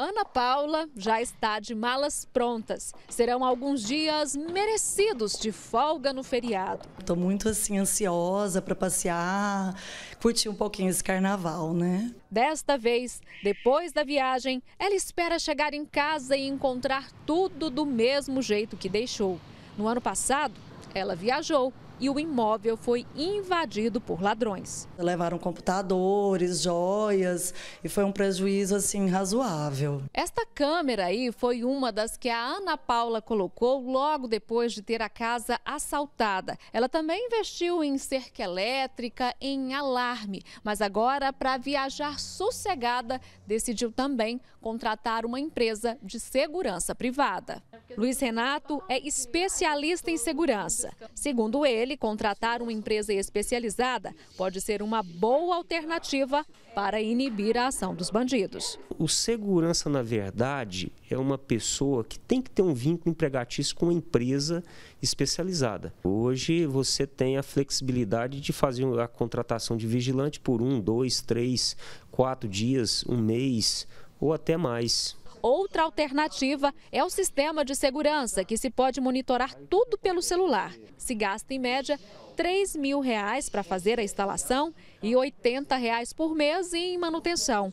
Ana Paula já está de malas prontas. Serão alguns dias merecidos de folga no feriado. Estou muito assim ansiosa para passear, curtir um pouquinho esse carnaval, né? Desta vez, depois da viagem, ela espera chegar em casa e encontrar tudo do mesmo jeito que deixou. No ano passado, ela viajou e o imóvel foi invadido por ladrões. Levaram computadores, joias e foi um prejuízo assim razoável. Esta câmera aí foi uma das que a Ana Paula colocou logo depois de ter a casa assaltada. Ela também investiu em cerca elétrica, em alarme, mas agora para viajar sossegada decidiu também contratar uma empresa de segurança privada. Luiz Renato é especialista em segurança. Segundo ele, contratar uma empresa especializada pode ser uma boa alternativa para inibir a ação dos bandidos. O segurança, na verdade, é uma pessoa que tem que ter um vínculo empregatício com uma empresa especializada. Hoje você tem a flexibilidade de fazer a contratação de vigilante por um, dois, três, quatro dias, um mês ou até mais. Outra alternativa é o sistema de segurança, que se pode monitorar tudo pelo celular. Se gasta, em média, 3 mil reais para fazer a instalação e 80 reais por mês em manutenção.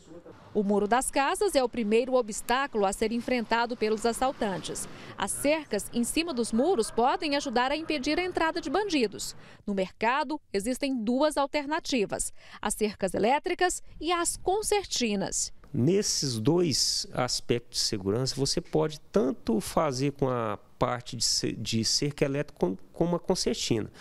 O muro das casas é o primeiro obstáculo a ser enfrentado pelos assaltantes. As cercas em cima dos muros podem ajudar a impedir a entrada de bandidos. No mercado, existem duas alternativas: as cercas elétricas e as concertinas. Nesses dois aspectos de segurança, você pode tanto fazer com a parte de, de cerca elétrica como a uma concertina.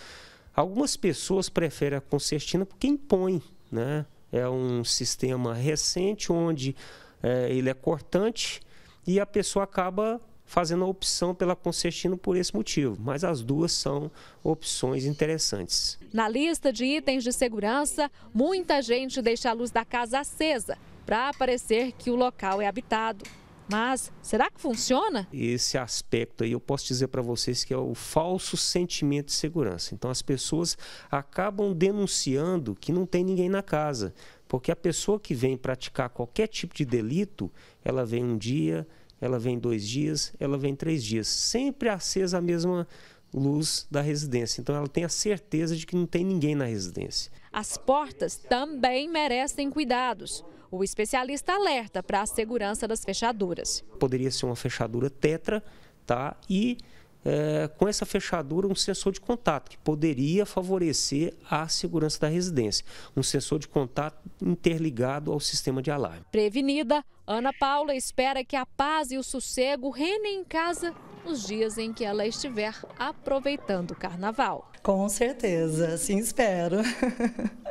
Algumas pessoas preferem a concertina porque impõe, né? É um sistema recente onde é, ele é cortante e a pessoa acaba fazendo a opção pela concertina por esse motivo, mas as duas são opções interessantes. Na lista de itens de segurança, muita gente deixa a luz da casa acesa para aparecer que o local é habitado. Mas será que funciona? Esse aspecto aí eu posso dizer para vocês que é o falso sentimento de segurança. Então as pessoas acabam denunciando que não tem ninguém na casa, porque a pessoa que vem praticar qualquer tipo de delito, ela vem um dia, ela vem dois dias, ela vem três dias, sempre acesa a mesma luz da residência. Então ela tem a certeza de que não tem ninguém na residência. As portas também merecem cuidados. O especialista alerta para a segurança das fechaduras. Poderia ser uma fechadura tetra, tá? E é, com essa fechadura, um sensor de contato, que poderia favorecer a segurança da residência. Um sensor de contato interligado ao sistema de alarme. Prevenida, Ana Paula espera que a paz e o sossego reinem em casa nos dias em que ela estiver aproveitando o carnaval. Com certeza, sim espero.